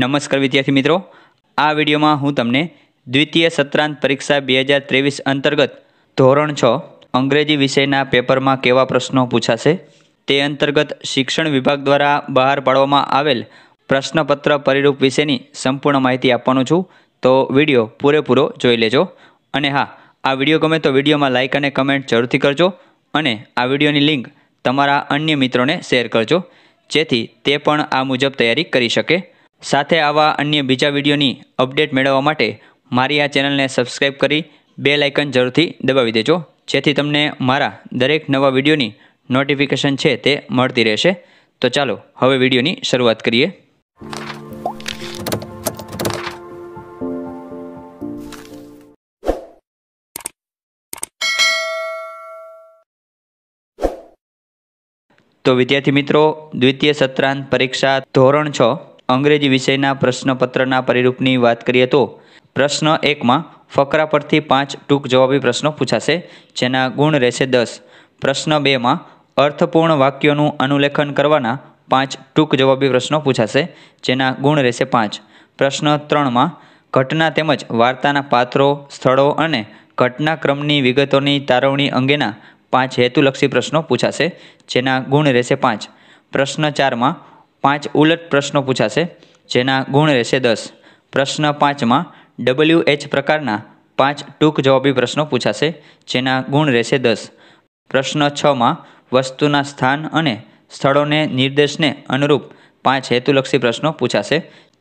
નમસ્કાર વિદ્યાર્થી મિત્રો આ વિડીયોમાં હું તમને દ્વિતીય સત્રાંત પરીક્ષા બે હજાર ત્રેવીસ અંતર્ગત ધોરણ છ અંગ્રેજી વિષયના પેપરમાં કેવા પ્રશ્નો પૂછાશે તે અંતર્ગત શિક્ષણ વિભાગ દ્વારા બહાર પાડવામાં આવેલ પ્રશ્નપત્ર પરિરૂપ વિશેની સંપૂર્ણ માહિતી આપવાનું છું તો વિડીયો પૂરેપૂરો જોઈ લેજો અને હા આ વિડીયો ગમે તો વિડીયોમાં લાઇક અને કમેન્ટ જરૂરથી કરજો અને આ વિડીયોની લિંક તમારા અન્ય મિત્રોને શેર કરજો જેથી તે પણ આ મુજબ તૈયારી કરી શકે સાથે આવા અન્ય બીજા વિડીયોની અપડેટ મેળવવા માટે મારી આ ચેનલને સબસ્ક્રાઈબ કરી બે લાઇકન જરૂરથી દબાવી દેજો જેથી તમને મારા દરેક નવા વિડીયોની નોટિફિકેશન છે તે મળતી રહેશે તો ચાલો હવે વિડીયોની શરૂઆત કરીએ તો વિદ્યાર્થી મિત્રો દ્વિતીય સત્રાંત પરીક્ષા ધોરણ છ અંગ્રેજી વિષયના પ્રશ્નપત્રના પરિરૂપની વાત કરીએ તો પ્રશ્ન એકમાં ફકરા પરથી પાંચ ટૂંક જવાબી પ્રશ્નો પૂછાશે જેના ગુણ રહેશે દસ પ્રશ્ન બેમાં અર્થપૂર્ણ વાક્યોનું અનુલેખન કરવાના પાંચ ટૂંક જવાબી પ્રશ્નો પૂછાશે જેના ગુણ રહેશે પાંચ પ્રશ્ન ત્રણમાં ઘટના તેમજ વાર્તાના પાત્રો સ્થળો અને ઘટનાક્રમની વિગતોની તારવણી અંગેના પાંચ હેતુલક્ષી પ્રશ્નો પૂછાશે જેના ગુણ રહેશે પાંચ પ્રશ્ન ચારમાં પાંચ ઉલટ પ્રશ્નો પૂછાશે જેના ગુણ રહેશે દસ પ્રશ્ન પાંચમાં ડબલ્યુ એચ પ્રકારના પાંચ ટૂંક જવાબી પ્રશ્નો પૂછાશે જેના ગુણ રહેશે દસ પ્રશ્ન છમાં વસ્તુના સ્થાન અને સ્થળોને નિર્દેશને અનુરૂપ પાંચ હેતુલક્ષી પ્રશ્નો પૂછાશે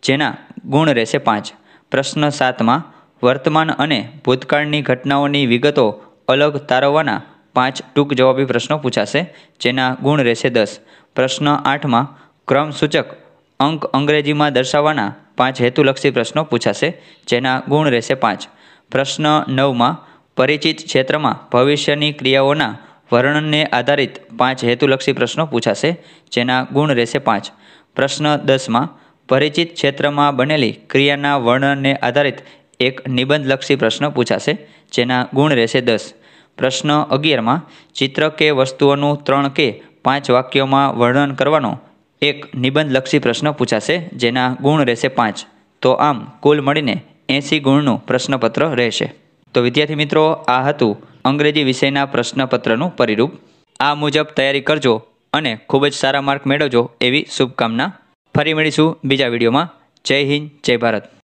જેના ગુણ રહેશે પાંચ પ્રશ્ન સાતમાં વર્તમાન અને ભૂતકાળની ઘટનાઓની વિગતો અલગ તારવવાના પાંચ ટૂંક જવાબી પ્રશ્નો પૂછાશે જેના ગુણ રહેશે દસ પ્રશ્ન આઠમાં ક્રમસૂચક અંક અંગ્રેજીમાં દર્શાવવાના પાંચ હેતુલક્ષી પ્રશ્નો પૂછાશે જેના ગુણ રહેશે પાંચ પ્રશ્ન નવમાં પરિચિત ક્ષેત્રમાં ભવિષ્યની ક્રિયાઓના વર્ણનને આધારિત પાંચ હેતુલક્ષી પ્રશ્નો પૂછાશે જેના ગુણ રહેશે પાંચ પ્રશ્ન દસમાં પરિચિત ક્ષેત્રમાં બનેલી ક્રિયાના વર્ણનને આધારિત એક નિબંધલક્ષી પ્રશ્ન પૂછાશે જેના ગુણ રહેશે દસ પ્રશ્ન અગિયારમાં ચિત્ર કે વસ્તુઓનું ત્રણ કે પાંચ વાક્યોમાં વર્ણન કરવાનો એક નિબંધલક્ષી પ્રશ્ન પૂછાશે જેના ગુણ રહેશે પાંચ તો આમ કુલ મળીને એંસી ગુણનું પ્રશ્નપત્ર રહેશે તો વિદ્યાર્થી મિત્રો આ હતું અંગ્રેજી વિષયના પ્રશ્નપત્રનું પરિરૂપ આ મુજબ તૈયારી કરજો અને ખૂબ જ સારા માર્ક મેળવજો એવી શુભકામના ફરી મળીશું બીજા વિડીયોમાં જય હિન્દ જય ભારત